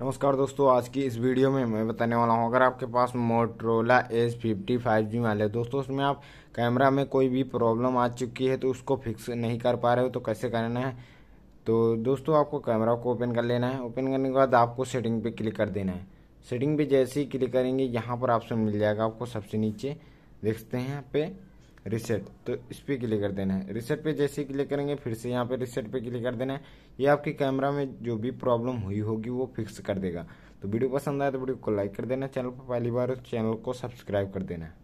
नमस्कार दोस्तों आज की इस वीडियो में मैं बताने वाला हूँ अगर आपके पास Motorola S fifty five G वाले दोस्तों उसमें आप कैमरा में कोई भी प्रॉब्लम आ चुकी है तो उसको फिक्स नहीं कर पा रहे हो तो कैसे करना है तो दोस्तों आपको कैमरा को ओपन कर लेना है ओपन करने के बाद आपको सेटिंग पे क्लिक कर देना है सेटिंग पे जैसे ही क्लिक करेंगे यहाँ पर आपसे मिल जाएगा आपको सबसे नीचे देखते हैं यहाँ पे रिसेट तो इस पर क्लिक कर देना है रिसेट पे जैसे ही क्लिक करेंगे फिर से यहाँ पे रिसेट पे क्लिक कर देना है ये आपके कैमरा में जो भी प्रॉब्लम हुई होगी वो फिक्स कर देगा तो वीडियो पसंद आए तो वीडियो को लाइक कर देना चैनल पर पहली बार चैनल तो को सब्सक्राइब कर देना